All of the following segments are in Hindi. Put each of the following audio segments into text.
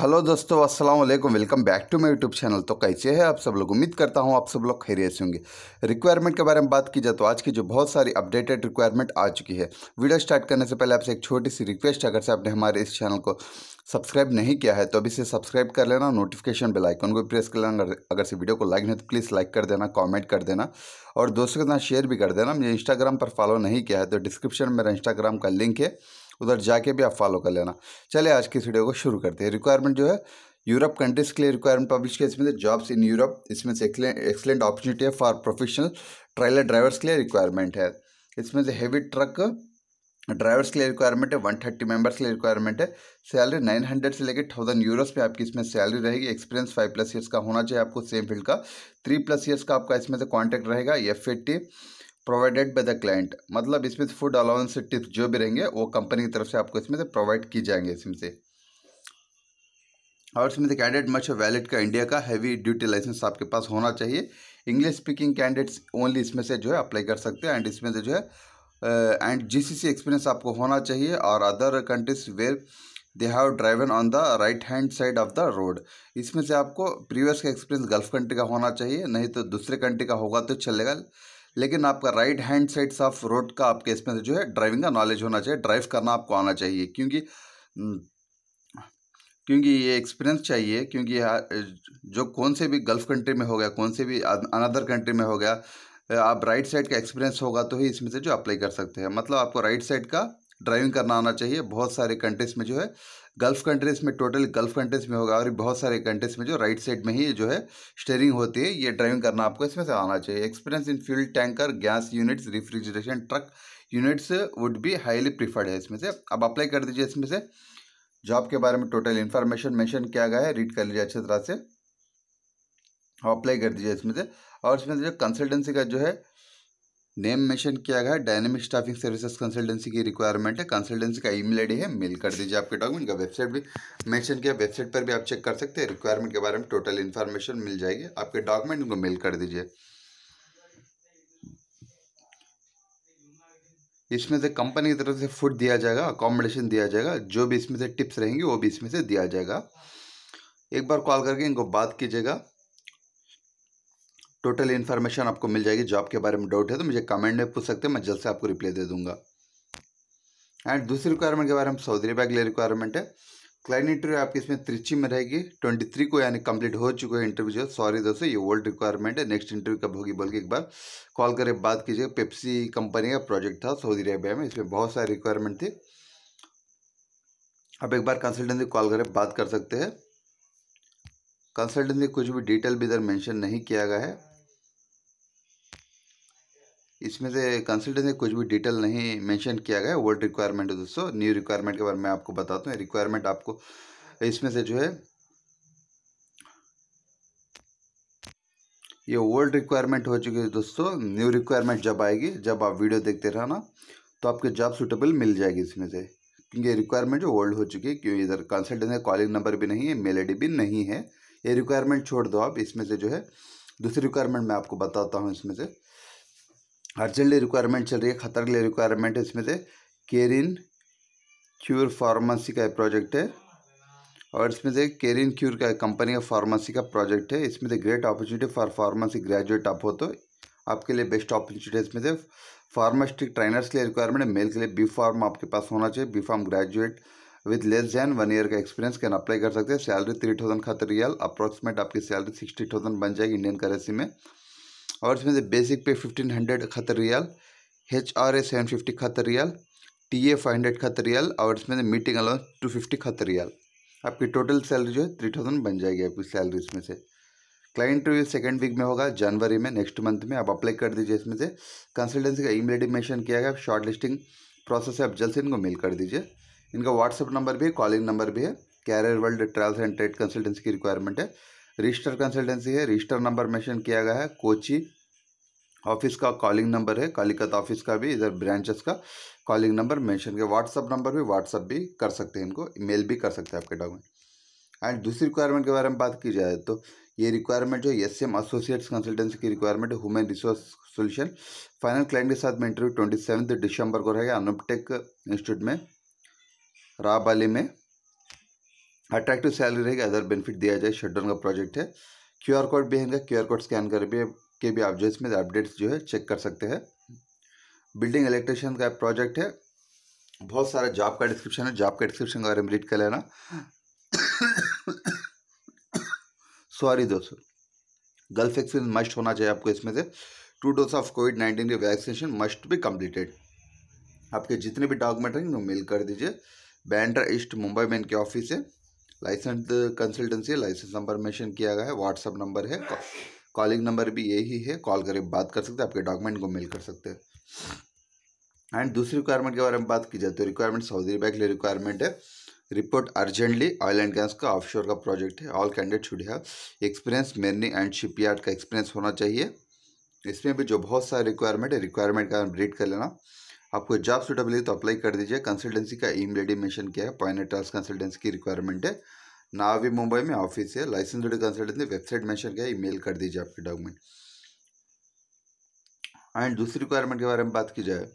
हेलो दोस्तों अस्सलाम वालेकुम welcome back to my YouTube channel तो कैसे हैं आप सब लोग उम्मीद करता हूं आप सब लोग खैरियत से होंगे रिक्वायरमेंट के बारे में बात की जाए तो आज की जो बहुत सारी अपडेटेड रिक्वायरमेंट आ चुकी है वीडियो स्टार्ट करने से पहले आपसे एक छोटी सी रिक्वेस्ट अगर से आपने हमारे इस चैनल को सब्सक्राइब नहीं किया है तो अभी से सब्सक्राइब कर लेना नोटिफिकेशन बेल आइकन को प्रेस कर लेना अगर से वीडियो को लाइक नहीं तो प्लीज़ लाइक कर देना कमेंट कर देना और दोस्तों के साथ शेयर भी कर देना मुझे इंस्टाग्राम पर फॉलो नहीं किया है तो डिस्क्रिप्शन में मेरा इंस्टाग्राम का लिंक है उधर जाके भी आप फॉलो कर लेना चले आज की वीडियो को शुरू करते हैं रिक्वायरमेंट जो है यूरोप कंट्रीज़ के लिए रिक्वायरमेंट पब्लिश किया इसमें से जॉब्स इन यूरोप इसमें से एक्सलेंट अपॉर्चुनिटी है फॉर प्रोफेशनल ट्रेलर ड्राइवर्स के लिए रिक्वायरमेंट है इसमें से हैवी ट्रक ड्राइवर्स के लिए रिक्वायरमेंट है वन थर्टी मेंबर्स के लिए रिक्वायरमेंट है सैलरी नाइन हंड्रेड से लेकर थाउजेंड यूरोस पे आपकी इसमें सैलरी रहेगी एक्सपीरियंस फाइव प्लस ईयर्स का होना चाहिए आपको सेम फील्ड का थ्री प्लस ईयर्स का आपका इसमें से कॉन्टैक्ट रहेगा F eighty provided by the client मतलब इसमें से फूड अलाउंस टिप्स जो भी रहेंगे वो कंपनी की तरफ से आपको इसमें से प्रोवाइड की जाएंगे इसमें से और इसमें से कैंडिडेट मच वैलिड का इंडिया का हैवी ड्यूटी लाइसेंस आपके पास होना चाहिए इंग्लिश स्पीकिंग कैंडिडेट्स ओनली इसमें से जो है अप्लाई कर सकते हैं एंड इसमें से जो है एंड सी एक्सपीरियंस आपको होना चाहिए और other countries where they have driven on the right hand side of the road इसमें से आपको प्रीवियस का एक्सपीरियंस गल्फ कंट्री का होना चाहिए नहीं तो दूसरे कंट्री का होगा तो चलेगा लेकिन आपका right hand side of road का आपके इसमें से जो है ड्राइविंग का नॉलेज होना चाहिए ड्राइव करना आपको आना चाहिए क्योंकि हम्म, क्योंकि ये एक्सपीरियंस चाहिए क्योंकि जो कौन से भी गल्फ कंट्री में हो गया कौन से भी अनदर कंट्री में हो गया आप राइट साइड का एक्सपीरियंस होगा तो ही इसमें से जो अप्लाई कर सकते हैं मतलब आपको राइट साइड का ड्राइविंग करना आना चाहिए बहुत सारे कंट्रीज़ में जो है गल्फ़ कंट्रीज़ में टोटल गल्फ़ कंट्रीज़ में होगा और बहुत सारे कंट्रीज़ में जो राइट साइड में ही जो है स्टेयरिंग होती है ये ड्राइविंग करना आपको इसमें से आना चाहिए experience in fuel tanker gas units refrigeration truck units would be highly preferred है इसमें से अब अप्लाई कर दीजिए इसमें से जॉब के बारे में टोटल इन्फॉर्मेशन मैंशन किया गया है रीड कर लीजिए अच्छी तरह से अप्लाई कर दीजिए इसमें से और इसमें से जो कंसल्टेंसी का जो है नेम मेंशन किया गया डायनेमिक स्टाफिंग सर्विसेज कंसल्टेंसी की रिक्वायरमेंट है कंसल्टेंसी का ईमेल आईडी है मेल कर दीजिए आपके डॉक्यूमेंट का वेबसाइट भी मेंशन किया वेबसाइट पर भी आप चेक कर सकते हैं रिक्वायरमेंट के बारे में टोटल इन्फॉर्मेशन मिल जाएगी आपके डॉक्यूमेंट उनको मेल कर दीजिए इसमें से कंपनी की तरफ से फूड दिया जाएगा अकोमोडेशन दिया जाएगा जो भी इसमें से टिप्स रहेंगे वो भी इसमें से दिया जाएगा एक बार कॉल करके इनको बात कीजिएगा टोटल इन्फॉर्मेशन आपको मिल जाएगी जॉब के बारे में डाउट है तो मुझे कमेंट में पूछ सकते हैं मैं जल्द से आपको रिप्लाई दे दूंगा एंड दूसरी रिक्वायरमेंट के बारे में सऊदी अरबिया के लिए रिक्वायरमेंट है क्लाइंट इंटरव्यू आपकी इसमें त्रिची में रहेगी ट्वेंटी थ्री को यानी कंप्लीट हो चुका है इंटरव्यू जो सॉरी दोस्तों ये ओल्ड रिक्वायरमेंट है नेक्स्ट इंटरव्यू कब होगी बोल के एक बार कॉल करके बात कीजिए पेप्सी कंपनी का प्रोजेक्ट था सऊदी अरेबिया में इसमें बहुत सारी रिक्वायरमेंट थी आप एक बार कंसल्टेंसी कॉल करके बात कर सकते हैं कंसल्टेंसी कुछ भी डिटेल भी इधर मैंशन नहीं किया गया है इसमें से कंसल्टेंसी कुछ भी डिटेल नहीं मेंशन किया गया वर्ल्ड रिक्वायरमेंट है दोस्तों न्यू रिक्वायरमेंट के बारे में आपको बताता हूँ रिक्वायरमेंट आपको इसमें से जो है ये वर्ल्ड रिक्वायरमेंट हो चुकी है दोस्तों न्यू रिक्वायरमेंट जब आएगी जब आप वीडियो देखते रहना तो आपके जॉब सुटेबल मिल जाएगी इसमें से क्योंकि रिक्वायरमेंट जो वर्ल्ड हो चुकी है क्योंकि इधर कंसल्टेंट है कॉलिंग नंबर भी नहीं है मेल आई भी नहीं है ये रिक्वायरमेंट छोड़ दो आप इसमें से जो है दूसरी रिक्वायरमेंट मैं आपको बताता हूँ इसमें से अर्जेंटली रिक्वायरमेंट चल रही है खतर के लिए रिक्वायरमेंट है इसमें से केरिन क्यूर फार्मेसी का प्रोजेक्ट है और इसमें से केरिन क्यूर का कंपनी का फार्मेसी का प्रोजेक्ट है इसमें से great opportunity for pharmacy graduate आप हो तो आपके लिए बेस्ट अपॉर्चुनिटी इसमें से फार्मास्टिक ट्रेनर्स के लिए रिक्वायरमेंट है मेल के लिए बी फार्म आपके पास होना चाहिए B pharm graduate with less than one year का एक्सपीरियंस कैन अप्लाई कर सकते हैं salary three thousand Qatar riyal approximate आपकी सैलरी सिक्सटी थाउजेंड बन जाएगी इंडियन करेंसी में और इसमें से बेसिक पे fifteen hundred Qatar riyal H R A seven fifty Qatar riyal T A five hundred Qatar riyal और इसमें से meeting allowance to fifty Qatar riyal आपकी टोटल सैलरी जो है थ्री थाउजेंड बन जाएगी आपकी सैलरी इसमें से क्लाइंट इंटरव्यू सेकेंड वीक में होगा जनवरी में नेक्स्ट मंथ में आप अप्लाई कर दीजिए इसमें से कंसल्टेंसी का ईमेल आईडी मेंशन किया गया शॉर्ट लिस्टिंग प्रोसेस है आप जल्द से इनको मेल कर दीजिए इनका व्हाट्सअप नंबर भी है कॉलिंग नंबर भी है career world travels and trade consultancy की रिक्वायरमेंट है रजिस्टर कंसल्टेंसी है रजिस्टर नंबर मेंशन किया गया है कोची ऑफिस का कॉलिंग नंबर है कालिकत ऑफिस का भी इधर ब्रांचेस का कॉलिंग नंबर मेंशन किया व्हाट्सअप नंबर भी व्हाट्सअप भी कर सकते हैं इनको मेल भी कर सकते हैं आपके डॉक्यूमेंट एंड दूसरी रिक्वायरमेंट के बारे में बात की जाए तो ये रिक्वायरमेंट जो एस एम एसोसिएट्स कंसल्टेंसी की रिक्वायरमेंट है human resource solution final client के साथ में इंटरव्यू ट्वेंटी सेवन्थ दिसंबर को रहेगा अनुपटेक इंस्टीट्यूट में राबाली में अट्रैक्टिव सैलरी रहेगी अदर बेनिफिट दिया जाए शटडाउन का प्रोजेक्ट है क्यू आर कोड भी है क्यू आर कोड स्कैन कर भी के भी आप जो इसमें अपडेट्स जो है चेक कर सकते हैं बिल्डिंग इलेक्ट्रिशियन का प्रोजेक्ट है बहुत सारा जॉब का डिस्क्रिप्शन है जॉब का डिस्क्रिप्शन का बारे रीड कर लेना सॉरी दोस्तों गल्फ एक्सपीरियंस मस्ट होना चाहिए आपको इसमें से two dose of covid nineteen के वैक्सीनेशन मस्ट भी कम्प्लीटेड आपके जितने भी डॉक्यूमेंट हैं वो मेल कर दीजिए बैंड्रा ईस्ट मुंबई में इनके ऑफिस है license consultancy licence number mention किया गया है व्हाट्सअप नंबर है कॉलिंग नंबर भी यही है कॉल करके बात कर सकते हैं आपके डॉक्यूमेंट को मेल कर सकते हैं एंड दूसरी रिक्वायरमेंट के बारे में बात की जाए तो रिक्वायरमेंट सऊदी अरबिया के लिए रिक्वायरमेंट है report urgently oil and gas का ऑफशोर का प्रोजेक्ट है all candidate should have experience marine and ship का एक्सपीरियंस होना चाहिए इसमें भी जो बहुत सारे रिक्वायरमेंट है रिक्वायरमेंट का रीड कर लेना आपको जॉब सूटेबल है तो अप्लाई कर दीजिए कंसल्टेंसी का ईमेल आई मेंशन किया है ट्रांस कंसल्टेंसी की रिक्वायरमेंट है नावी मुंबई में ऑफिस है लाइसेंसड कंसल्टेंसी वेबसाइट मेंशन किया है ईमेल कर दीजिए आपके डॉक्यूमेंट एंड दूसरी रिक्वायरमेंट के बारे में बात की जाए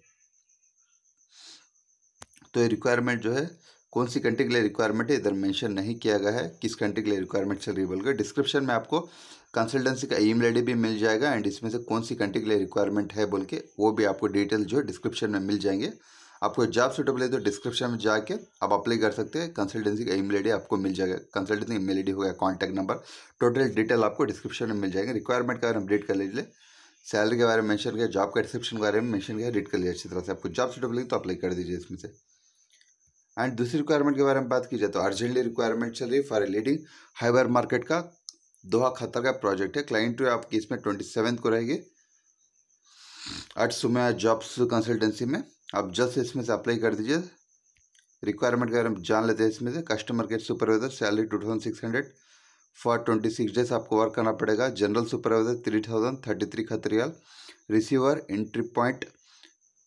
तो ये रिक्वायरमेंट जो है कौन सी कंट्री के लिए रिक्वायरमेंट है इधर मेंशन नहीं किया गया है किस कंट्री के लिए रिक्वायरमेंट चल रही है बोलकर डिस्क्रिप्शन में आपको कंसल्टेंसी का ई मेल भी मिल जाएगा एंड इसमें से कौन सी कंट्री के लिए रिक्वायरमेंट है बोल के वो भी आपको डिटेल जो है डिस्क्रिप्शन में मिल जाएंगे आपको जॉब सूटेबल है तो डिस्क्रिप्शन में जाके आप अप्लाई कर सकते हैं कंसल्टेंसी का ईमेल आईडी आपको मिल जाएगा कंसल्टेंसी ईमेल आईडी होगा कॉन्टैक्ट नंबर टोटल डिटेल आपको डिस्क्रिप्शन में मिल जाएंगे रिक्वायरमेंट का अगर हम रीड कर लीजिए सैलरी के बारे में मेंशन किया जॉब का डिस्क्रिप्शन के बारे में मेंशन किया रीड कर लीजिए अच्छी तरह से आपको जॉब सूटेबल है तो अप्लाई कर दीजिए इसमें से एंड दूसरी रिक्वायरमेंट के बारे में बात की जाए तो अर्जेंटली रिक्वायरमेंट चल रही है फॉर लीडिंग हाइबर मार्केट का दोहा खतर का प्रोजेक्ट है क्लाइंट जो तो आपकी इसमें ट्वेंटी सेवन को रहेगी एट सुमया जॉब्स कंसल्टेंसी में आप जल्द इसमें से अप्लाई कर दीजिए रिक्वायरमेंट के बारे में जान लेते हैं इसमें से customer care supervisor salary two thousand six hundred for twenty six days आपको वर्क करना पड़ेगा general supervisor three thousand thirty three Qatar riyal receiver entry point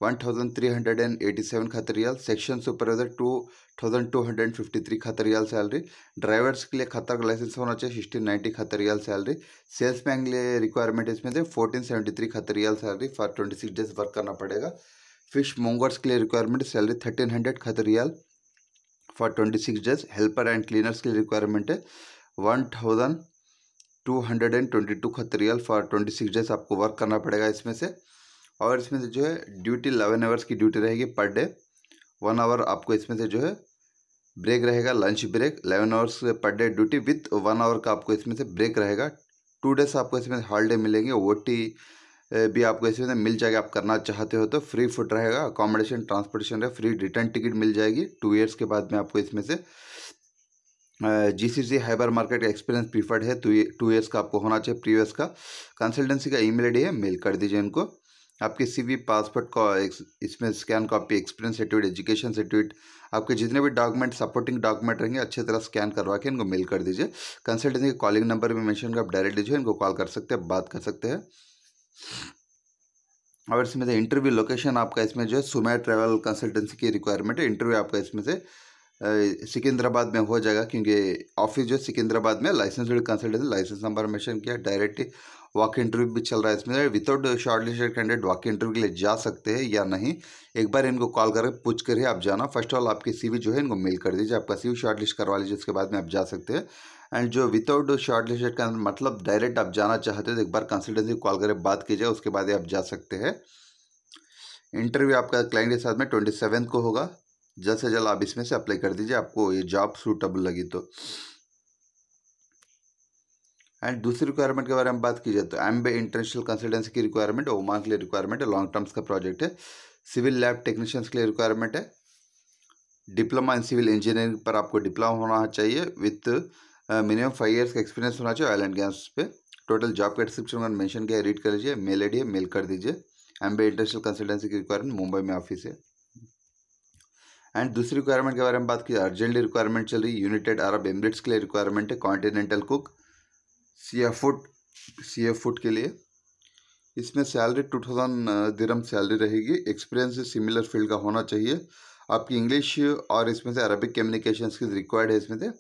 one thousand three hundred and eighty seven Qatar riyal section supervisor two thousand two hundred and fifty three Qatar riyal salary drivers के लिए खाता का लाइसेंस होना चाहिए sixteen ninety Qatar riyal salary salesman के लिए रिक्वायरमेंट इसमें से fourteen seventy three Qatar riyal salary for twenty six days work करना पड़ेगा फिश मोंगर्स के लिए requirement salary thirteen hundred Qatar riyal for twenty six days helper and cleaners के लिए रिक्वायरमेंट है one thousand two hundred and twenty two Qatar riyal for twenty six days आपको वर्क करना पड़ेगा इसमें से और इसमें से जो है ड्यूटी इलेवन आवर्स की ड्यूटी रहेगी पर डे वन आवर आपको इसमें से जो है ब्रेक रहेगा lunch break eleven hours per day duty with one hour का आपको इसमें से ब्रेक रहेगा टू डेज आपको इसमें हॉलीडे मिलेंगे ओ भी आपको इसमें से मिल जाएगा आप करना चाहते हो तो फ्री फूड रहेगा अकोमोडेशन ट्रांसपोर्टेशन रहे फ्री रिटर्न टिकट मिल जाएगी टू ईयर्स के बाद में आपको इसमें से G C C hyper market का एक्सपीरियंस प्रीफर्ड है टू ईयर्स का आपको होना चाहिए प्रीवियस का कंसल्टेंसी का ईमेल आईडी है मेल कर दीजिए इनको आप किसी भी पासपोर्ट का इसमें scan copy experience certificate education certificate आपके जितने भी डॉक्यूमेंट सपोर्टिंग डॉक्यूमेंट रहेंगे अच्छे तरह स्कैन करवा के इनको मेल कर दीजिए कंसल्टेंसी के कॉलिंग नंबर भी मैंशन कर आप डायरेक्ट लीजिए इनको कॉल कर सकते हैं बात कर सकते हैं और इसमें से इंटरव्यू लोकेशन आपका इसमें जो है सुमैर ट्रैवल कंसल्टेंसी की रिक्वायरमेंट है इंटरव्यू आपका इसमें से सिकंदराबाद में हो जाएगा क्योंकि ऑफिस जो है सिकंदराबाद में license consultancy licence number mention किया डायरेक्टली वॉक इंटरव्यू भी चल रहा है इसमें without shortlisted candidate walk interview के लिए जा सकते हैं या नहीं एक बार इनको कॉल करके पूछ कर ही आप जाना फर्स्ट ऑल आपकी सीवी जो है इनको मेल कर दीजिए आपका सीवी शॉर्ट लिस्ट करवा लीजिए उसके बाद में आप जा सकते हैं एंड जो विदाउट शॉर्ट लिस्टेड मतलब डायरेक्ट आप जाना चाहते हो तो एक बार कंसल्टेंसी कॉल करके बात कीजिए उसके बाद ही आप जा सकते हैं इंटरव्यू आपका क्लाइंट के साथ में ट्वेंटी सेवन को होगा जल्द से जल्द आप इसमें से अप्लाई कर दीजिए आपको ये जॉब सूटेबल लगी तो एंड दूसरी रिक्वायरमेंट तो के बारे में बात की जाए तो बे इंटरनेशनल कंसल्टेंसी की रिक्वायरमेंट है ओमान के लिए रिक्वायरमेंट है लॉन्ग टर्म्स का प्रोजेक्ट है सिविल लैब टेक्नीशियंस के लिए रिक्वायरमेंट है डिप्लोमा इन सिविल इंजीनियरिंग पर आपको डिप्लोमा होना चाहिए विथ मिनिमम फाइव ईयर्स का एक्सपीरियंस होना चाहिए ऑयल एंड गैस पे टोटल जॉब का डिस्क्रिप्शन मैंशन किया रीड कर लीजिए मेल आई मेल कर दीजिए बे इंटरनेशनल कंसल्टेंसी की रिक्वायरमेंट मुंबई में ऑफिस है एंड दूसरी रिक्वायरमेंट के बारे में बात की अर्जेंटली रिक्वायरमेंट चल रही यूनाइटेड अरब एमरेट्स के लिए रिक्वायरमेंट है कॉन्टिनेंटल कुक सी एफ फुट सी एफ फुट के लिए इसमें salary two thousand dirham salary रहेगी एक्सपीरियंस सिमिलर फील्ड का होना चाहिए आपकी इंग्लिश और इसमें से अरबिक कम्युनिकेशन की रिक्वायर्ड है इसमें से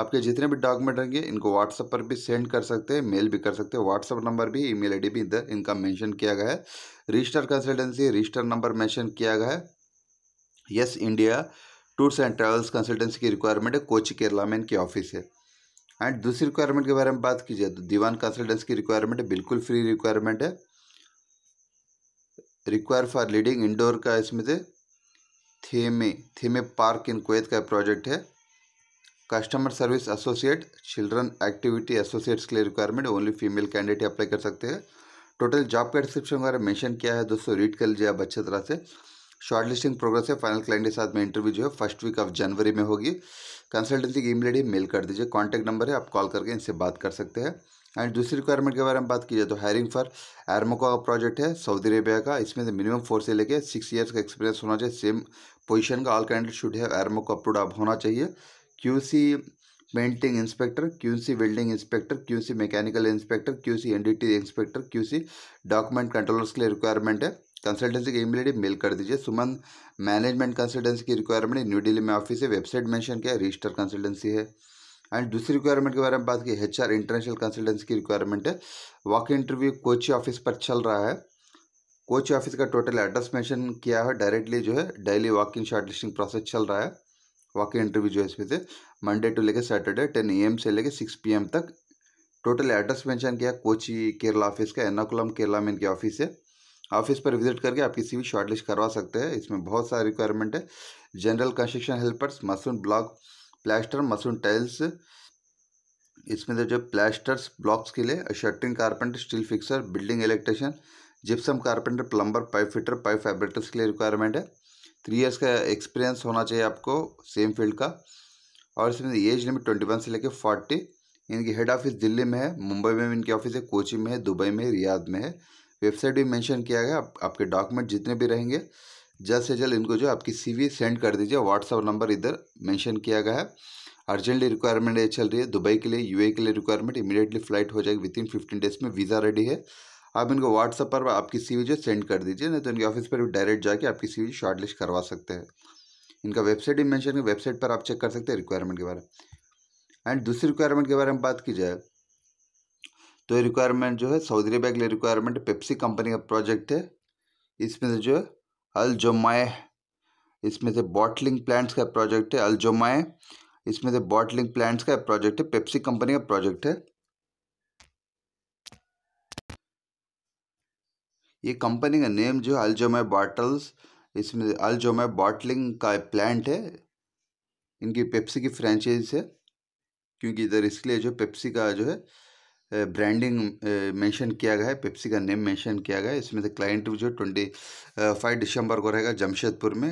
आपके जितने भी डॉक्यूमेंट रहेंगे इनको व्हाट्सअप पर भी सेंड कर सकते हैं मेल भी कर सकते हैं व्हाट्सअप नंबर भी ईमेल आईडी भी इधर इनका मेंशन किया गया है register consultancy register number mention किया गया है yes India tours and travels consultancy की रिक्वायरमेंट है कोची केरला में इनकी ऑफिस है एंड दूसरी रिक्वायरमेंट के बारे में बात की जाए तो दीवान कंसल्टेंस की रिक्वायरमेंट है बिल्कुल फ्री रिक्वायरमेंट है रिक्वायर फॉर लीडिंग इंडोर का इसमें से थेमे थेमे पार्क इन कोत का प्रोजेक्ट है customer service associate children activity associates के लिए requirement only female candidate apply कर सकते हैं टोटल जॉब का डिस्क्रिप्शन वगैरह मेंशन किया है दोस्तों रीड कर लीजिए आप अच्छे तरह से शॉर्ट लिस्टिंग प्रोग्रेस है फाइनल क्लाइंट के साथ में इंटरव्यू जो है फर्स्ट वीक ऑफ जनवरी में होगी कंसल्टेंसी की ईमेल मेल कर दीजिए कॉन्टैक्ट नंबर है आप कॉल करके इनसे बात कर सकते हैं एंड दूसरी रिक्वायरमेंट के बारे में बात की जाए तो हायरिंग फॉर एरमोको का प्रोजेक्ट है सऊदी अरेबिया का इसमें से मिनिमम फोर से लेके सिक्स ईयर्स का एक्सपीरियंस होना चाहिए सेम पोजीशन का ऑल कैंडिडेट शुड है एरमोको अप्रूड अब होना चाहिए QC painting inspector QC welding inspector QC mechanical inspector QC NDT inspector QC document controllers के लिए रिक्वायरमेंट है कंसल्टेंसी की ईमेल मेल कर दीजिए सुमन मैनेजमेंट कंसल्टेंसी की रिक्वायरमेंट न्यू दिल्ली में ऑफिस है वेबसाइट मेंशन किया रजिस्टर कंसल्टेंसी है एंड दूसरी रिक्वायरमेंट के बारे में बात की एच आर इंटरनेशनल कंसल्टेंसी की रिक्वायरमेंट है वॉक इंटरव्यू कोची ऑफिस पर चल रहा है कोची ऑफिस का टोटल एड्रेस मैंशन किया है डायरेक्टली जो है daily walk in shortlisting process चल रहा है वॉक इंटरव्यू जो है इसमें से मंडे टू लेकर सैटरडे टेन ए एम से लेकर सिक्स पी एम तक टोटल एड्रेस मेंशन किया कोची केरला ऑफिस का एर्नाकुलम केरला में इनके ऑफिस है ऑफिस पर विजिट करके आप किसी भी शॉर्टलिस्ट करवा सकते हैं इसमें बहुत सारे रिक्वायरमेंट है general construction helpers mason block plaster mason tiles इसमें जो प्लास्टर्स ब्लॉक्स के लिए shuttering carpenter steel fixer building electrician gypsum carpenter plumber pipe fitter pipe fabricators के लिए रिक्वायरमेंट है थ्री ईयर्स का एक्सपीरियंस होना चाहिए आपको सेम फील्ड का और इसमें एज लिमिट ट्वेंटी वन से लेकर फोर्टी इनकी हेड ऑफिस दिल्ली में है मुंबई में भी इनकी ऑफिस है कोची में है दुबई में है रियाद में है वेबसाइट भी मेंशन किया गया आप, आपके डॉक्यूमेंट जितने भी रहेंगे जल्द से जल्द इनको जो आपकी सीवी सेंड कर दीजिए व्हाट्सअप नंबर इधर मेंशन किया गया है अर्जेंटली रिक्वायरमेंट ये चल रही है दुबई के लिए यू के लिए रिक्वायरमेंट इमीडिएटली फ्लाइट हो जाएगी विद इन फिफ्टीन डेज में वीज़ा रेडी है आप इनको व्हाट्सअप पर आपकी सी जो सेंड कर दीजिए नहीं तो इनके ऑफिस पर भी डायरेक्ट जाके आपकी सी शॉर्टलिस्ट करवा सकते हैं इनका वेबसाइट भी मैंशन है वेबसाइट पर आप चेक कर सकते हैं रिक्वायरमेंट के बारे में एंड दूसरी रिक्वायरमेंट के बारे में बात की जाए तो रिक्वायरमेंट जो है सऊदी अरबिया के लिए रिक्वायरमेंट पेप्सी कंपनी का प्रोजेक्ट है इसमें से जो है अल जोमाए इसमें से बॉटलिंग प्लांट्स का प्रोजेक्ट है अल जोमाए इसमें से बॉटलिंग प्लांट्स का प्रोजेक्ट है पेप्सी कंपनी का प्रोजेक्ट है ये कंपनी का नेम जो है अल्जोमे बॉटल्स इसमें अल्जोमे बॉटलिंग का प्लांट है इनकी पेप्सी की फ्रेंचाइज है क्योंकि इधर इसलिए जो पेप्सी का जो है ब्रांडिंग मेंशन किया गया है पेप्सी का नेम मेंशन किया गया है इसमें से क्लाइंट जो ट्वेंटी फाइव दिसंबर को रहेगा जमशेदपुर में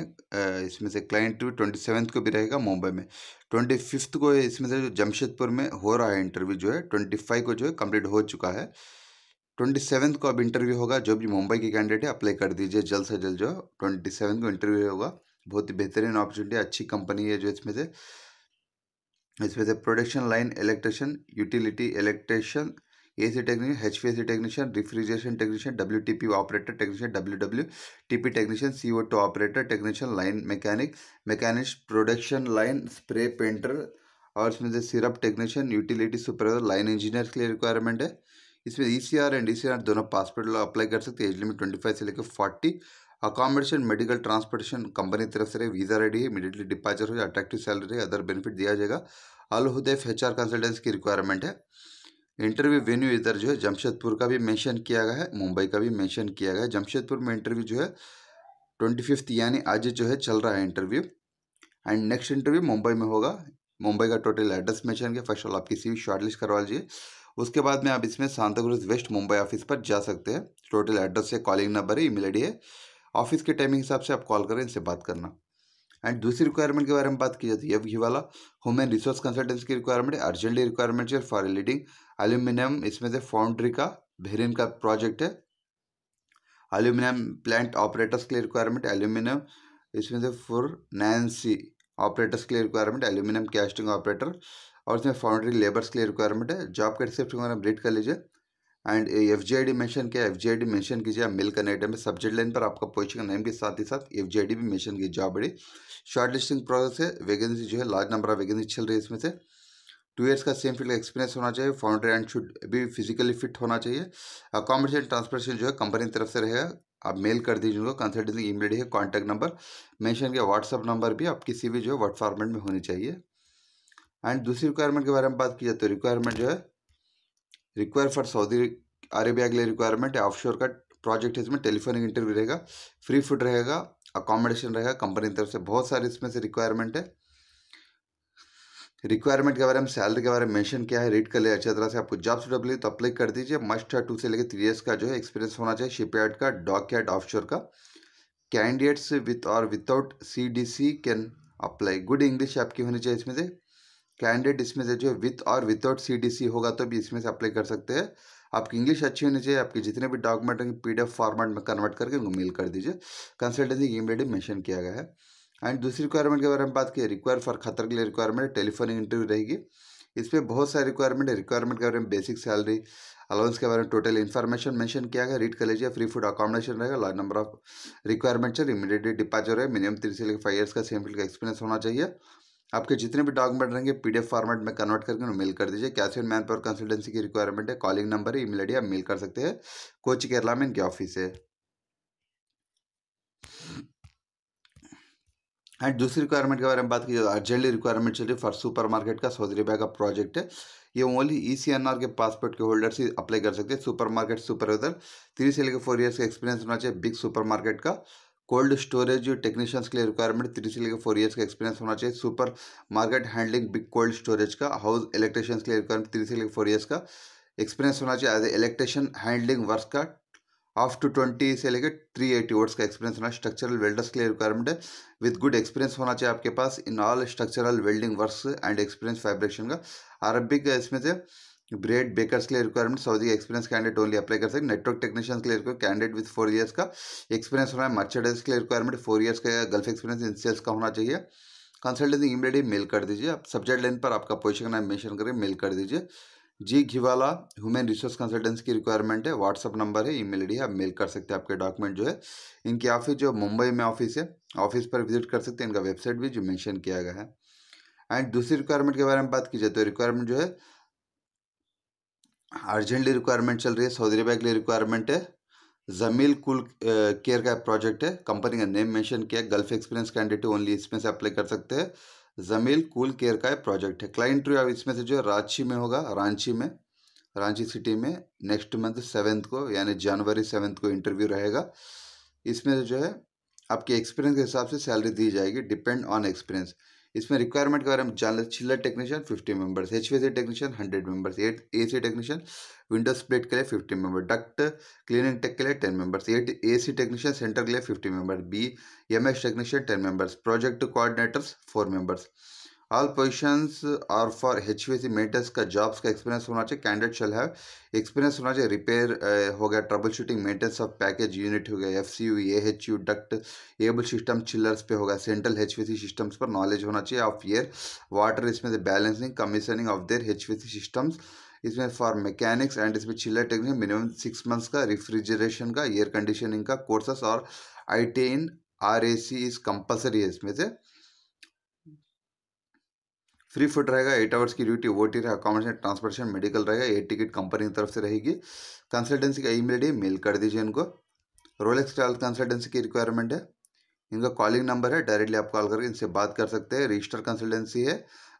इसमें से क्लाइंट ट्वेंटी सेवन्थ को भी रहेगा मुंबई में ट्वेंटी फिफ्थ को इसमें से जो जमशेदपुर में हो रहा है इंटरव्यू जो है ट्वेंटी फाइव को जो है कम्प्लीट हो चुका है ट्वेंटी सेवन्थ को अब इंटरव्यू होगा जो भी मुंबई के कैंडिडेट है अप्लाई कर दीजिए जल्द से जल्द जो ट्वेंटी सेवन को इंटरव्यू होगा बहुत ही बेहतरीन अपॉर्चुनिटी अच्छी कंपनी है जो इसमें से इसमें से production line electrician utility electrician A C technician H P S C technician refrigeration technician W T P operator technician W W T P technician C O two operator technician line mechanic mechanic production line spray painter और इसमें से syrup technician utility supervisor line engineer के लिए रिक्वायरमेंट है इसमें E C R and E C R दोनों पासपोर्ट अप्लाई कर सकते हैं एज लिमिट ट्वेंटी फाइव से लेकर forty accommodation medical transportation company तरफ से वीज़ा रेडी है इमीडिएटली डिपार्चर हो जाए अट्रैक्टिव सैलरी अदर बेनिफिट दिया जाएगा अलहुदैफ एच आर कंसल्टेंस की रिक्वायरमेंट है इंटरव्यू वेन्यू इधर जो है जमशेदपुर का भी मेंशन किया गया है मुंबई का भी मेंशन किया गया है जमशेदपुर में इंटरव्यू जो है ट्वेंटी फिफ्थ यानी आज जो है चल रहा है interview and next interview Mumbai में होगा मुंबई का टोटल एड्रेस मेंशन किया फर्स्ट ऑल आप किसी भी शॉर्टलिस्ट करवा लीजिए उसके बाद में आप इसमें सांताक्रूज वेस्ट मुंबई ऑफिस पर जा सकते हैं टोटल एड्रेस है कॉलिंग नंबर है ईमेल आई है ऑफिस के टाइमिंग हिसाब से आप कॉल करें इनसे बात करना एंड दूसरी रिक्वायरमेंट के बारे में बात की जाती है ये वाला ह्यूमन रिसोर्स कंसल्टेंसी की रिक्वायरमेंट है अर्जेंटली रिक्वायरमेंट है फॉर लीडिंग एल्यूमिनियम इसमें से फाउंड्री का बेहरीन का प्रोजेक्ट है एल्यूमिनियम प्लांट ऑपरेटर्स के लिए रिक्वायरमेंट एल्यूमिनियम इसमें से फॉर नैन्सी ऑपरेटर्स के लिए रिक्वायरमेंट एल्यूमिनियम कैस्टिंग ऑपरेटर और इसमें फाउंड्री लेबर्स के लिए रिक्वायरमेंट है जॉब के डिस्क्रिप्शन बारे में रीड कर लीजिए and F G I D mention किया F G I D mention कीजिए आप मिल करने आइटम में सब्जेक्ट लाइन पर आपका पोजिशन नेम के साथ ही साथ एफ जी आई डी भी मैंशन की जॉब बड़ी शॉर्ट लिस्टिंग प्रोसेस है वैकेंसी जो है लार्ज नंबर ऑफ वैकेंसी चल रही है इसमें से टू ईयर्स का सेम फील्ड का एक्सपीरियंस होना चाहिए फाउंडर एंड शुड भी फिजिकली फिट होना चाहिए अकोमोडेशन ट्रांसपोर्टेशन जो है कंपनी तरफ से रहेगा आप मेल कर दीजिए उनको कंसल्टेंसी ई मेल है कॉन्टैक्ट नंबर मैंशन किया व्हाट्सअप नंबर भी आप किसी भी जो है वर्ड फॉर्मेट में होनी चाहिए एंड दूसरी रिक्वायरमेंट के बारे में बात की जाए तो रिक्वायरमेंट जो है रिक्वायर फॉर सऊदी अरेबिया के लिए रिक्वायरमेंट है ऑफशोर का प्रोजेक्ट है इसमें टेलीफोनिक इंटरव्यू रहेगा फ्री फूड रहेगा अकोमोडेशन रहेगा कंपनी की तरफ से बहुत सारे इसमें से रिक्वायरमेंट है रिक्वायरमेंट के बारे में सैलरी के बारे में मेंशन किया है रीड कर लिया अच्छी तरह से आपको जॉब सुटेबल तो अप्लाई कर दीजिए मस्ट है टू से लेकर थ्री ईयर्स का जो है एक्सपीरियंस होना चाहिए शिपयार्ड का डॉक यार्ड शोर का कैंडिडेट्स विथ और without C D C can apply good English आपकी होनी चाहिए इसमें से कैंडिडेट इसमें से जो है विथ और विदाउट सीडीसी होगा तो भी इसमें से अप्लाई कर सकते हैं आपकी इंग्लिश अच्छी होनी चाहिए आपके जितने भी डॉक्यूमेंट होंगे पी फॉर्मेट में कन्वर्ट करके उनको मेल कर दीजिए कंसल्टेंसी ईमेल आईडी मैंशन किया गया है एंड दूसरी रिक्वायरमेंट के बारे में बात की रिक्वायर फॉर खतर के लिए रिक्वायरमेंट टेलीफोनिक इंटरव्यू रहेगी इस पर बहुत सारे रिक्वायरमेंट है रिक्वायरमेंट के बारे में बेसिक सैलरी अलाउंस के बारे में टोटल इन्फॉर्मेशन मेंशन किया गया रीड कर लीजिए फ्री फूड अकोमोडेशन रहेगा लार्ज नंबर ऑफ रिक्वायरमेंट्स है इमीडिएटली डिपार्चर है मिनिमम थ्री से लेकर फाइव ईयर्स का सेम फील्ड का एक्सपीरियंस होना चाहिए आपके जितने भी डॉक्यूमेंट रहेंगे पीडीएफ फॉर्मेट में कन्वर्ट करके उन्हें मेल कर दीजिए कैसे मैन पावर कंसल्टेंसी की रिक्वायरमेंट है कॉलिंग नंबर है ईमेल आप मेल कर सकते हैं कोच केरला में इनके ऑफिस है एंड दूसरी रिक्वायरमेंट के बारे में बात की अर्जेंटली रिक्वायरमेंट चल रही फॉर सुपर मार्केट का सऊदी अरबिया का प्रोजेक्ट है ये only E C N R के पासपोर्ट के होल्डर्स ही अप्लाई कर सकते हैं सुपर मार्केट सुपरवाइजर थ्री से लेकर फोर ईयर्स का एक्सपीरियंस होना चाहिए बिग सुपर मार्केट का कोल्ड स्टोरेज टेक्नीशियंस के लिए रिक्वायरमेंट थ्री से लेकर फोर ईयर्स का एक्सपीरियंस होना चाहिए supermarket handling big cold storage का हाउस इलेक्ट्रिशियंस के लिए रिक्वायरमेंट थ्री से लेकर फोर ईयर्स का एक्सपीरियंस होना चाहिए as a electrician handling work का हाफ टू ट्वेंटी से लेकर थ्री एटी वर्ड्स का एक्सपीरियंस होना स्ट्रक्चरल वेल्डर्स के लिए रिक्वायरमेंट है विद गुड एक्सपीरियंस होना चाहिए आपके पास in all structural welding work and experience fabrication का अरबिक इसमें से ब्रेड बेकर्स के लिए requirement Saudi experience candidate only apply कर सकते नेटवर्क टेक्नीशियंस के लिए कैंडिडेट विद फोर इयर्स का एक्सपीरियंस होना है मर्चेंडाइज के लिए रिक्वायरमेंट फोर ईयर्स का गल्फ एक्सपीरियंस इन सेल्स का होना चाहिए कंसल्टेंसी इमीडिएटली मेल कर दीजिए आप सब्जेक्ट लाइन पर आपका पोजिशन नाम मेंशन करके मेल कर दीजिए जी घिवाला ह्यूमन रिसोर्स कंसल्टेंसी की रिक्वायरमेंट है व्हाट्सअप नंबर है ईमेल आई डी आप मेल कर सकते हैं आपके डॉक्यूमेंट जो है इनकी ऑफिस जो मुंबई में ऑफिस है ऑफिस पर विजिट कर सकते हैं इनका वेबसाइट भी जो मेंशन किया गया है एंड दूसरी रिक्वायरमेंट के बारे में बात की जाए तो रिक्वायरमेंट जो है अर्जेंटली रिक्वायरमेंट चल रही है सऊदी अरबिया के लिए रिक्वायरमेंट है जमील कुल केयर का प्रोजेक्ट है कंपनी का नेम मेंशन किया गल्फ एक्सपीरियंस कैंडिडेट ओनली इसमें से अप्लाई कर सकते हैं जमील कुल केयर का प्रोजेक्ट है क्लाइंट अब इसमें से जो है रांची में होगा रांची में रांची सिटी में नेक्स्ट मंथ सेवन्थ को यानी जनवरी सेवन्थ को इंटरव्यू रहेगा इसमें जो है आपके एक्सपीरियंस के हिसाब से सैलरी दी जाएगी डिपेंड ऑन एक्सपीरियंस इसमें रिक्वायरमेंट के बारे में जान chiller technician fifty members H V C technician hundred members at A C technician window split के लिए fifty member duct cleaning tech के लिए ten members at A C technician centre के लिए fifty member B M S technician ten members project coordinators four members all positions are for H V C matters का जॉब्स का एक्सपीरियंस होना चाहिए कैंडिडेट शल हैव एक्सपीरियंस होना चाहिए रिपेयर eh, हो गया troubleshooting matters of package unit हो गया F C U A H U ductable system chillers पे होगा central H V C systems पर नॉलेज होना चाहिए ऑफ ईयर वाटर इसमें से balancing commissioning of their H V C systems इसमें फॉर मैकेनिक्स एंड इसमें chiller technic minimum six months का रिफ्रिजरेशन का एयर कंडीशनिंग का कोर्सेस और I T in R A C is compulsory है इसमें से फ्री फुट रहेगा एट आवर्स की ड्यूटी ओ टी रहेगा अकोमोडेशन ट्रांसपोर्टेशन मेडिकल रहेगा एयर टिकट कंपनी की तरफ से रहेगी कंसल्टेंसी का ई मेल डी मेल कर दीजिए इनको रोलेक्स ट्रैवल कंसल्टेंसी की रिक्वायरमेंट है इनका कॉलिंग नंबर है डायरेक्टली आप कॉल करके इनसे बात कर सकते हैं रजिस्टर कंसल्टेंसी है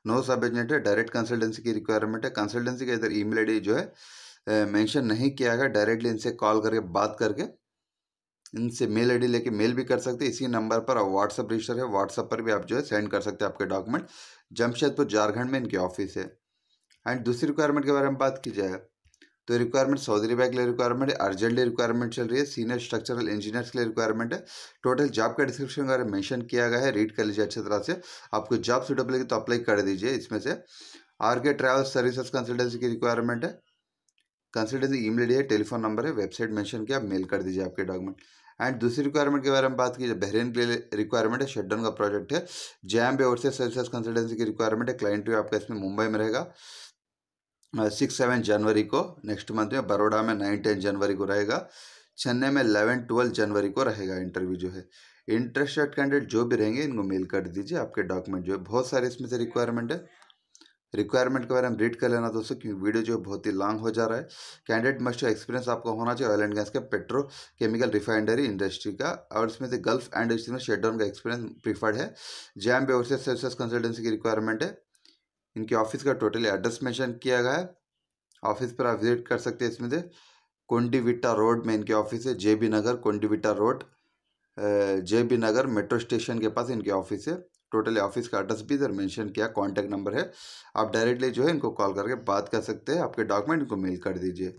नो सब एजेंट है डायरेक्ट कंसल्टेंसी की रिक्वायरमेंट है कंसल्टेंसी का इधर ई मेल जो है मेंशन नहीं किया गया डायरेक्टली इनसे कॉल करके बात करके इनसे मेल आई लेके मेल भी कर सकते हैं इसी नंबर पर व्हाट्सअप रजिस्टर है व्हाट्सअप पर भी आप जो है सेंड कर सकते हैं आपके डॉक्यूमेंट जमशेदपुर झारखंड में इनके ऑफिस है एंड दूसरी रिक्वायरमेंट के बारे में बात की जाए तो रिक्वायरमेंट सऊदी अरबिया के लिए रिक्वायरमेंट है अर्जेंटली रिक्वायरमेंट चल रही है सीनियर स्ट्रक्चरल इंजीनियर्स के लिए रिक्वायरमेंट है टोटल जॉब का डिस्क्रिप्शन में मैंशन किया गया है रीड कर लीजिए अच्छी तरह से आपको जॉब सुटेबल है तो अप्लाई कर दीजिए इसमें से R K travel services consultancy की रिक्वायरमेंट है कंसल्टेंसी ईमेल आई है टेलीफोन नंबर है वेबसाइट मैंशन किया मेल कर दीजिए आपके डॉक्यूमेंट एंड दूसरी रिक्वायरमेंट के बारे में बात की बहरीन के लिए रिक्वायरमेंट है शटडाउन का प्रोजेक्ट है जैम बे और सेल्सियस कंसल्टेंसी की रिक्वायरमेंट है क्लाइंट भी आपका इसमें मुंबई में रहेगा सिक्स सेवन जनवरी को नेक्स्ट मंथ में बड़ोड़ा में नाइन टेन जनवरी को रहेगा चेन्नई में इलेवन ट्वेल्व जनवरी को रहेगा इंटरव्यू जो है इंटरेस्टेड कैंडिडेट जो भी रहेंगे इनको मेल कर दीजिए आपके डॉक्यूमेंट जो है बहुत सारे इसमें से रिक्वायरमेंट है रिक्वायरमेंट के बारे में रीड कर लेना दोस्तों क्योंकि वीडियो जो बहुत ही लॉन्ग हो जा रहा है कैंडिडेट मस्ट एक्सपीरियंस आपका होना चाहिए ऑयल एंड गैस के केमिकल रिफाइनरी इंडस्ट्री का और इसमें से गल्फ एंड इंडस्ट्री में शेडाउन का एक्सपीरियंस प्रीफर्ड है जैम बेवरसेज सर्विसेज कंसल्टेंसी की रिक्वायरमेंट है इनके ऑफिस का टोटल एड्रेस मैंशन किया गया है ऑफिस पर आप विजिट कर सकते हैं इसमें से कोंडीविटा रोड में इनके ऑफिस है J B Nagar Kondivita road J B Nagar metro station के पास इनके ऑफिस है टोटल ऑफिस का एड्रेस भी इधर मेंशन किया कांटेक्ट नंबर है आप डायरेक्टली जो है इनको कॉल करके बात कर सकते हैं आपके डॉक्यूमेंट इनको मेल कर दीजिए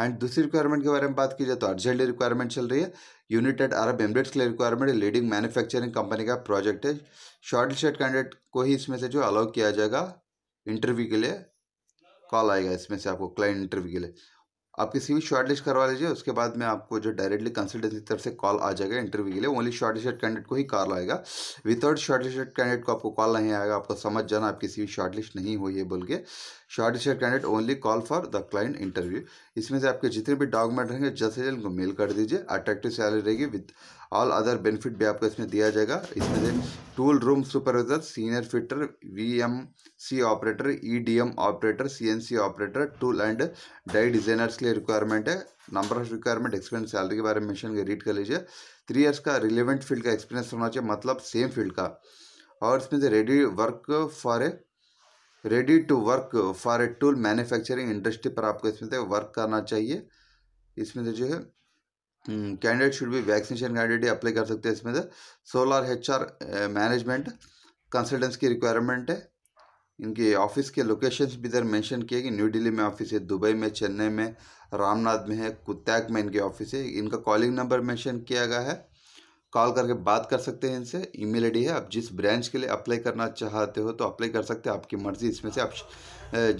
एंड दूसरी रिक्वायरमेंट के बारे में बात की जाए तो अर्जेंटली रिक्वायरमेंट चल रही है यूनाइटेड अरब एमरेट्स के लिए रिक्वायरमेंट लीडिंग मैन्युफैक्चरिंग कंपनी का प्रोजेक्ट है शॉर्ट लिस्टेड कैंडिडेट को ही इसमें से जो अलाउ किया जाएगा इंटरव्यू के लिए कॉल आएगा इसमें से आपको क्लाइंट इंटरव्यू के लिए आप किसी भी शॉर्ट लिस्ट करवा लीजिए उसके बाद में आपको जो डायरेक्टली कंसल्टेंसी की तरफ से कॉल आ जाएगा इंटरव्यू के लिए ओनली शॉर्ट लिस्टेड कैंडिडेट को ही कॉल आएगा विदाउट शॉर्ट लिस्टेड कैंडिडेट को आपको कॉल नहीं आएगा आपको समझ जाना आप किसी भी शॉर्ट लिस्ट नहीं हुई है बोल के shortlisted candidate only call for the client interview इसमें से आपके जितने भी डॉक्यूमेंट रहेंगे जल्द से जल्द उनको मेल कर दीजिए अट्रैक्टिव सैलरी रहेगी विद ऑल अदर बेनिफिट भी आपको इसमें दिया जाएगा इसमें से tool room supervisor senior fitter VMC operator EDM operator CNC operator tool and die designers के लिए रिक्वायरमेंट है number of requirement experience salary के बारे में मेंशन रीड कर लीजिए थ्री ईयर्स का रिलेवेंट फील्ड का एक्सपीरियंस होना चाहिए मतलब सेम फील्ड का और इसमें से ready work for a ready to work for a tool manufacturing industry पर आपको इसमें से वर्क करना चाहिए इसमें से जो है candidate should be vaccination candidate apply कर सकते हैं इसमें से solar H R management consultancy की रिक्वायरमेंट है इनके ऑफिस के लोकेशंस भी इधर मेंशन किए कि न्यू दिल्ली में ऑफिस है दुबई में चेन्नई में रामनाथ में है कुत्तैक में इनके ऑफिस है इनका कॉलिंग नंबर मेंशन किया गया है कॉल करके बात कर सकते हैं इनसे ईमेल आईडी है आप जिस ब्रांच के लिए अप्लाई करना चाहते हो तो अप्लाई कर सकते हैं आपकी मर्ज़ी इसमें से आप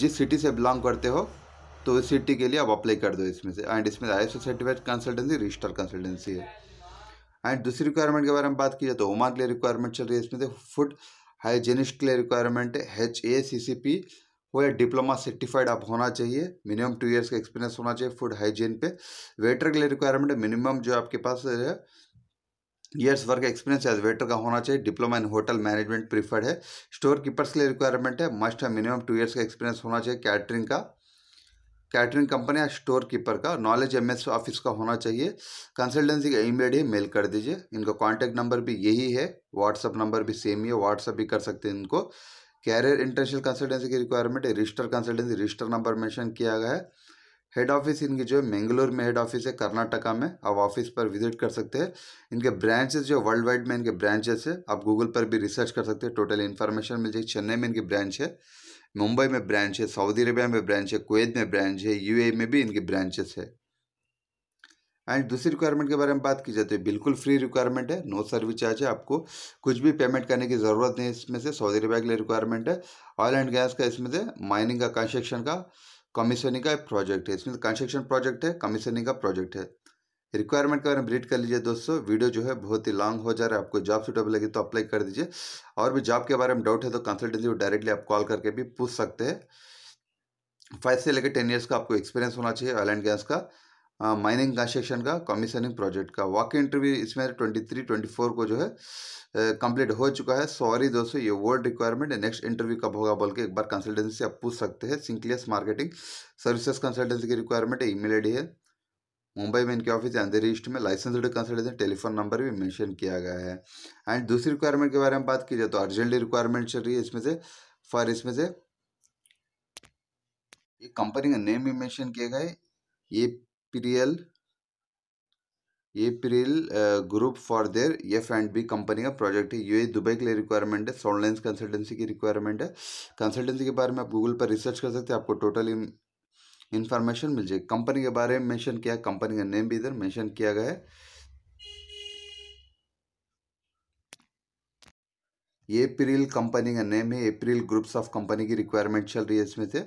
जिस सिटी से बिलोंग करते हो तो सी के लिए आप अप्लाई कर दो इसमें से एंड इसमें I S certified consultancy register consultancy है एंड दूसरी रिक्वायरमेंट के बारे में बात की जाए तो ओमान के लिए रिक्वायरमेंट चल रही है इसमें से फूड हाइजेनिस्ट के लिए रिक्वायरमेंट है H A C C P वो डिप्लोमा सर्टिफाइड आप होना चाहिए मिनिमम टू ईयर्स का एक्सपीरियंस होना चाहिए फूड हाइजीन पे वेटर के लिए रिक्वायरमेंट है मिनिमम जो आपके पास है years work experience as waiter का होना चाहिए diploma in hotel management preferred है स्टोर कीपर्स के लिए रिक्वायरमेंट है मस्ट है मिनिमम टू ईयर्स का एक्सपीरियंस होना चाहिए कैटरिंग का कैटरिंग कंपनी या स्टोर कीपर का नॉलेज एम एस ऑफिस का होना चाहिए कंसल्टेंसी का ईमेल ही मेल कर दीजिए इनका कांटेक्ट नंबर भी यही है व्हाट्सअप नंबर भी सेम ही है व्हाट्सअप भी कर सकते हैं इनको कैरियर इंटरनेशनल कंसल्टेंसी की रिक्वायरमेंट है register consultancy register number mention किया गया है हेड ऑफिस इनकी जो है मैंगलोर में हेड ऑफिस है कर्नाटका में आप ऑफिस पर विजिट कर सकते हैं इनके ब्रांचेस जो वर्ल्ड वाइड में इनके ब्रांचेस है आप गूगल पर भी रिसर्च कर सकते हैं टोटल इन्फॉर्मेशन मिल जाएगी चेन्नई में इनकी ब्रांच है मुंबई में ब्रांच है सऊदी अरबिया में ब्रांच है कुवैत में ब्रांच है यू e में भी इनकी ब्रांचेस है एंड दूसरी रिक्वायरमेंट के बारे में बात की जाती तो है बिल्कुल फ्री रिक्वायरमेंट है नो सर्विस चार्ज है आपको कुछ भी पेमेंट करने की ज़रूरत नहीं इसमें से सऊदी अरबिया के लिए रिक्वायरमेंट है ऑयल एंड गैस का इसमें से माइनिंग का कंस्ट्रक्शन का कमीशनिंग का प्रोजेक्ट है इसमें कंस्ट्रक्शन प्रोजेक्ट है कमीशनिंग का प्रोजेक्ट है रिक्वायरमेंट के बारे में रीड कर लीजिए दोस्तों वीडियो जो है बहुत ही लॉन्ग हो जा रहा है आपको जॉब सूटेबल लगी तो अप्लाई कर दीजिए और भी जॉब के बारे में डाउट है तो कंसल्टेंसी डायरेक्टली आप कॉल करके भी पूछ सकते हैं फाइव से लेकर टेन ईयर्स का आपको एक्सपीरियंस होना चाहिए ऑयल एंड गैस का माइनिंग कंस्ट्रक्शन का कमीशनिंग प्रोजेक्ट का वॉक इंटरव्यू इसमें ट्वेंटी थ्री ट्वेंटी फोर को जो है कंप्लीट हो चुका है सॉरी दोस्तों ये वर्ल्ड रिक्वायरमेंट नेक्स्ट इंटरव्यू कब होगा बोल के एक बार कंसल्टेंसी से आप पूछ सकते हैं सिंक्लियस मार्केटिंग सर्विसेज कंसल्टेंसी की रिक्वायरमेंट है ईमेल डी है मुंबई में इनके ऑफिस है अंधेरी ईस्ट में लाइसेंसड कंसल्टेंट टेलीफोन नंबर भी मेंशन किया गया है एंड दूसरी रिक्वायरमेंट के बारे में बात की जाए तो अर्जेंटली रिक्वायरमेंट चल रही है इसमें से फॉर इसमें से ये कंपनी का नेम भी मेंशन किया गया है uh, ये पीरियल April group for their F and B company का प्रोजेक्ट है यूए दुबई के लिए रिक्वायरमेंट है सोललेंस कंसल्टेंसी की रिक्वायरमेंट है कंसल्टेंसी के बारे में आप गूगल पर रिसर्च कर सकते हैं आपको टोटल इन्फॉर्मेशन मिल जाएगी कंपनी के बारे में मेंशन किया कंपनी का नेम भी इधर मेंशन किया गया है ये कंपनी का नेम है अप्रिल ग्रुप्स ऑफ कंपनी की रिक्वायरमेंट चल रही है इसमें से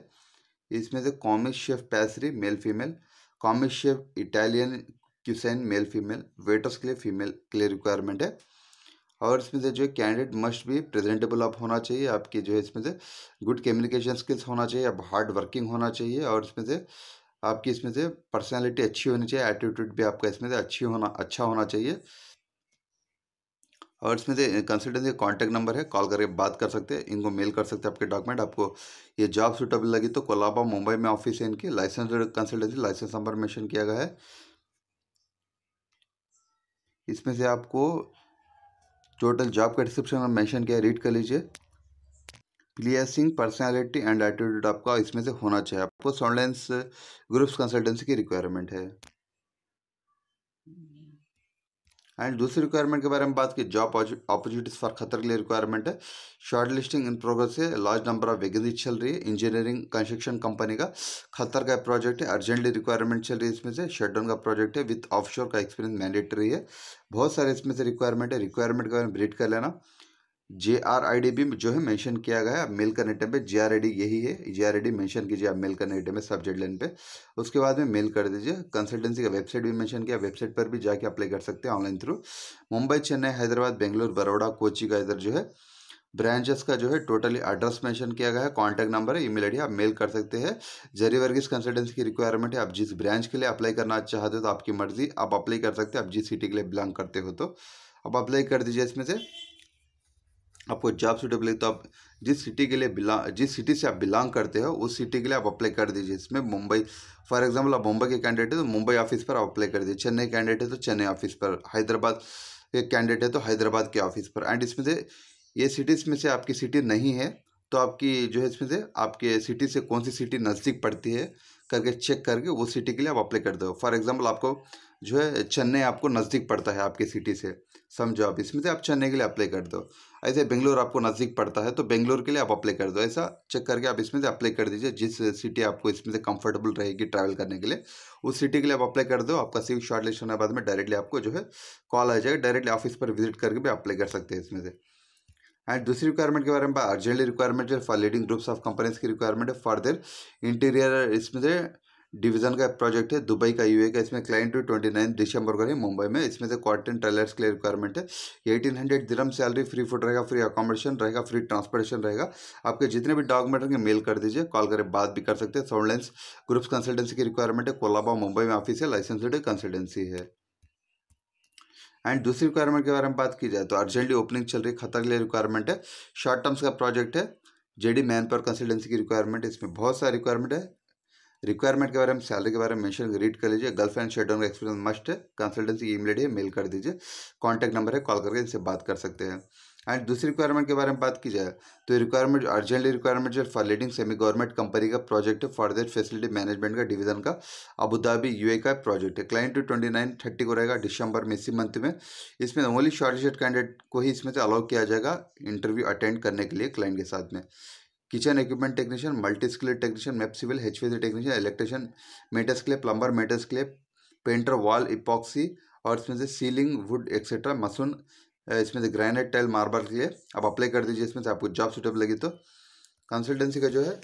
इसमें से commis chef pastry male female commis chef Italian cuisine male female waiters के लिए फीमेल के लिए रिक्वायरमेंट है और इसमें से जो है कैंडिडेट मस्ट भी प्रेजेंटेबल आप होना चाहिए आपकी जो है इसमें से गुड कम्युनिकेशन स्किल्स होना चाहिए आप हार्ड वर्किंग होना चाहिए और इसमें से आपकी इसमें से पर्सनैलिटी अच्छी होनी चाहिए एटीट्यूड भी आपका इसमें से अच्छी होना अच्छा होना चाहिए और इसमें से कंसल्टेंसी कॉन्टैक्ट नंबर है कॉल करके बात कर सकते हैं इनको मेल कर सकते हैं आपके डॉक्यूमेंट आपको ये जॉब सूटेबल लगी तो कोलाबा मुंबई में ऑफिस है इनकी licence consultancy licence number mention किया गया है इसमें से आपको टोटल जॉब का डिस्क्रिप्शन में मेंशन किया रीड कर लीजिए प्लेसिंग पर्सनालिटी एंड एटीट्यूड आपका इसमें से होना चाहिए आपको सोनलेंस ग्रुप्स कंसल्टेंसी की रिक्वायरमेंट है एंड दूसरी रिक्वायरमेंट के बारे में बात की जॉब अपॉर्चुनिटीज़ फॉर खतर के लिए रिक्वायरमेंट है शॉर्ट लिस्टिंग इन प्रोग्रेस है लार्ज नंबर ऑफ वैकेंसी चल रही है इंजीनियरिंग कंस्ट्रक्शन कंपनी का खतर का प्रोजेक्ट है अर्जेंटली रिक्वायरमेंट चल रही है इसमें से शटडाउन का प्रोजेक्ट है विथ ऑफ का एक्सपीरियंस मैंडेटरी है बहुत सारे इसमें से रिक्वायरमेंट है रिक्वायरमेंट के बारे में ब्रीड कर लेना जे आर आई डी भी जो है मेंशन किया गया है मेल करने टाइम पे जे आर आई डी यही है J R I D mention कीजिए आप मेल करने टाइम पे सब्जेक्ट लाइन पे उसके बाद में मेल कर दीजिए कंसल्टेंसी का वेबसाइट भी मेंशन किया वेबसाइट पर भी जाके अप्लाई कर सकते हैं ऑनलाइन थ्रू मुंबई चेन्नई हैदराबाद बेंगलोर बरोड़ा कोची का इधर जो है ब्रांचेस का जो है टोटली एड्रेस मेंशन किया गया है कॉन्टैक्ट नंबर है ईमेल आईडी आप मेल कर सकते हैं जरी वर्गीज़ कंसल्टेंसी की रिक्वायरमेंट है आप जिस ब्रांच के लिए अप्लाई करना चाहते हो तो आपकी मर्जी आप अप्लाई कर सकते हैं आप जिस सिटी के लिए बिलोंग करते हो तो आप अप्लाई कर दीजिए इसमें से आपको जॉब सूटेबल है तो आप जिस सिटी के लिए बिलोंग जिस सिटी से आप बिलोंग करते हो उस सिटी के लिए आप अप्लाई कर दीजिए इसमें मुंबई फॉर एग्जांपल आप मुंबई के कैंडिडेट है तो मुंबई ऑफिस पर आप अप्लाई कर दीजिए चेन्नई कैंडिडेट है तो चेन्नई ऑफिस पर हैदराबाद के कैंडिडेट है तो हैदराबाद के ऑफिस पर एंड इसमें से ये सिटीज़ में से आपकी सिटी नहीं है तो आपकी जो है इसमें से आपके सिटी से कौन सी सिटी नज़दीक पड़ती है करके चेक करके वो सिटी के लिए आप अप्लाई कर दो फॉर एग्जाम्पल आपको जो है चेन्नई आपको नज़दीक पड़ता है आपकी सिटी से समझो आप इसमें से आप चेन्नई के लिए अप्लाई कर दो ऐसे बेंगलोर आपको नज़दीक पड़ता है तो बेंगलोर के लिए आप अप्लाई कर दो ऐसा चेक करके आप इसमें से अप्लाई कर दीजिए जिस सिटी आपको इसमें से कंफर्टेबल रहेगी ट्रैवल करने के लिए उस सिटी के लिए आप अप्लाई कर दो आपका सिर्फ शॉर्ट लिस्ट होने के बाद में डायरेक्टली आपको जो है कॉल आ जाएगा डायरेक्टली ऑफिस पर विजिट करके भी अप्लाई कर सकते हैं इसमें से एंड दूसरी रिक्वायरमेंट के बारे में अर्जेंटली रिक्वायरमेंट है for leading groups of companies की रिक्वायरमेंट है फॉर देर इंटीरियर इसमें से डिवीजन का प्रोजेक्ट है दुबई का यूए का इसमें क्लाइंट टू ट्वेंटी नाइन दिसंबर को है मुंबई में इसमें से क्वार्टन ट्रेलर्स के लिए रिक्वायरमेंट है eighteen hundred dirham salary free food रहेगा फ्री अकोमोडेशन रहेगा फ्री ट्रांसपोर्टेशन रहेगा आपके जितने भी डॉक्यूमेंट होंगे मेल कर दीजिए कॉल करें बात भी कर सकते हैं सोललेंस ग्रुप्स कंसल्टेंसी की रिक्वायरमेंट है कोलाबा मुंबई में ऑफिस है लाइसेंसड कंसल्टेंसी है एंड दूसरी रिक्वायरमेंट के बारे में बात की जाए तो अर्जेंटली ओपनिंग चल रही खतर के लिए रिक्वायरमेंट है शॉर्ट टर्म्स का प्रोजेक्ट है जेडी मैन पर कंसल्टेंसी की रिक्वायरमेंट इसमें बहुत सारी रिक्वायरमेंट है रिक्वायरमेंट के बारे में सैलरी के बारे में मेंशन रीड कर लीजिए फ्रेंड शेडाउन का एक्सपीरियंस मस्ट है कंसल्टेंसी की ईमेल मेल कर दीजिए कॉन्टैक्ट नंबर है कॉल करके इनसे बात कर सकते हैं एंड दूसरी रिक्वायरमेंट के बारे में बात की जाए तो रिक्वायरमेंट अर्जेंटली रिक्वायरमेंट जो for leading semi government company का प्रोजेक्ट है फॉर दैट फैसिलिटी मैनेजमेंट का डिवीजन का अबुधाबी यू का प्रोजेक्ट है क्लाइंट ट्वेंटी नाइन थर्टी को रहेगा दिसंबर में इसी मंथ में इसमें ओनली शॉर्टलिस्टेड कैंडिडेट को ही इसमें से अलाउ किया जाएगा इंटरव्यू अटेंड करने के लिए क्लाइंट के साथ में kitchen equipment technician multi skill technician MEP civil H technician electrician मेटर्स के लिए प्लम्बर मेटर्स के लिए पेंटर वॉल इपॉक्सी और इसमें से सीलिंग वुड एक्सेट्रा मसून इसमें से ग्रेनाइट टाइल मार्बल के लिए आप अप्लाई कर दीजिए इसमें से आपको जॉब सूटेबल लगी तो कंसल्टेंसी का जो है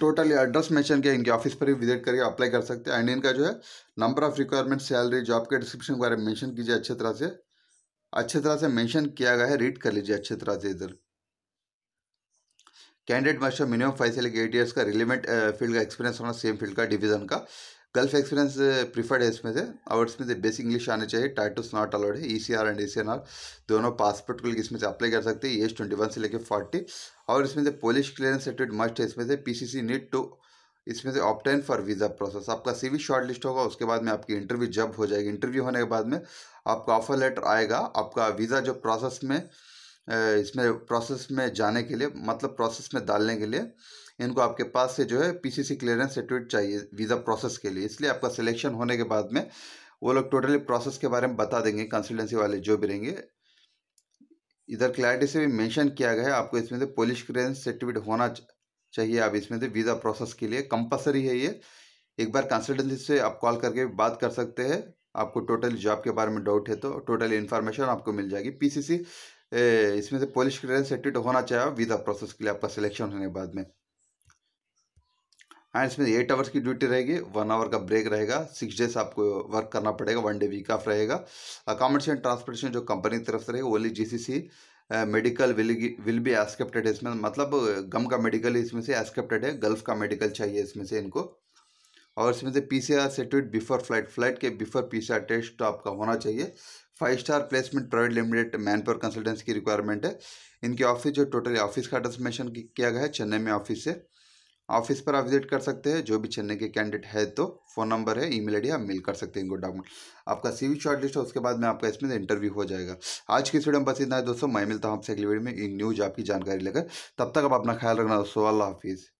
टोटल एड्रेस मेंशन किया इनके ऑफिस पर ही विजिट करके अप्लाई कर सकते हैं एंड इनका जो है number of requirement salary job के डिस्क्रिप्शन के बारे में मैंशन कीजिए अच्छे तरह से अच्छे तरह से मैंशन किया गया है रीड कर लीजिए अच्छे तरह से इधर कैंडिडेट मस्ट मिनिमम फाइव से लेकर एट ईयर्स का रिलेवेंट फील्ड का एक्सपीरियंस होना सेम फील्ड का डिवीजन का गल्फ एक्सपीरियंस प्रीफर्ड है इसमें से और इसमें से बेसिक इंग्लिश आने चाहिए टाइटल्स नॉट अलाउड है E C R and E C N R दोनों पासपोर्ट को इसमें से अप्लाई कर सकते हैं एज ट्वेंटी वन से लेकर फोर्टी और इसमें से पोलिश क्लियरेंस सर्टिफिकेट मस्ट है इसमें से P C C need to इसमें से ऑप्टेन फॉर वीज़ा प्रोसेस आपका सीवी शॉर्ट लिस्ट होगा उसके बाद में आपकी इंटरव्यू जब हो जाएगी इंटरव्यू होने के बाद में आपका ऑफर लेटर आएगा आपका वीज़ा जो प्रोसेस में इसमें प्रोसेस में जाने के लिए मतलब प्रोसेस में डालने के लिए इनको आपके पास से जो है पीसीसी क्लियरेंस सर्टिफिकेट चाहिए वीज़ा प्रोसेस के लिए इसलिए आपका सिलेक्शन होने के बाद में वो लोग टोटली प्रोसेस के बारे में बता देंगे कंसल्टेंसी वाले जो भी रहेंगे इधर क्लैरिटी से भी मैंशन किया गया है आपको इसमें से पोलिश क्लियरेंस सर्टिफिकेट होना चाहिए आप इसमें से वीज़ा प्रोसेस के लिए कंपलसरी है ये एक बार कंसल्टेंसी से आप कॉल करके बात कर सकते हैं आपको टोटल जॉब के बारे में डाउट है तो टोटल इन्फॉर्मेशन आपको मिल जाएगी पीसीसी इसमें से पोलिश क्लियरेंस सर्टिफिकेट होना चाहिए वीज़ा प्रोसेस के लिए आपका सिलेक्शन होने के बाद में एंड हाँ, इसमें एट आवर्स की ड्यूटी रहेगी वन आवर का ब्रेक रहेगा सिक्स डेज आपको वर्क करना पड़ेगा वन डे वीक ऑफ रहेगा अकोमोडेशन ट्रांसपोर्टेशन जो कंपनी की तरफ से रहेगा only C medical will will be accepted इसमें मतलब गम का मेडिकल इसमें से एस्केप्टेड है गल्फ का मेडिकल चाहिए इसमें से इनको और इसमें से P C R certificate before flight flight के before P C R test तो आपका होना चाहिए five star placement private limited man power consultancy की रिक्वायरमेंट है इनके ऑफिस जो टोटली ऑफिस का ट्रांसफॉर्मेशन किया गया है चेन्नई में ऑफिस से ऑफिस पर आप विजिट कर सकते हैं जो भी चेन्नई के कैंडिडेट है तो फ़ोन नंबर है ईमेल आईडी आप मेल कर सकते हैं इनको डॉक्यूमेंट आपका सीवी शॉर्ट लिस्ट है उसके बाद में आपका इसमें इंटरव्यू हो जाएगा आज की वीडियो में बस इतना है दोस्तों मैं मिलता हूँ आपसे अगली वीडियो में न्यूज़ आपकी जानकारी लेकर तब तक आप अपना ख्याल रखना दोस्तों अल्लाह हाफिज़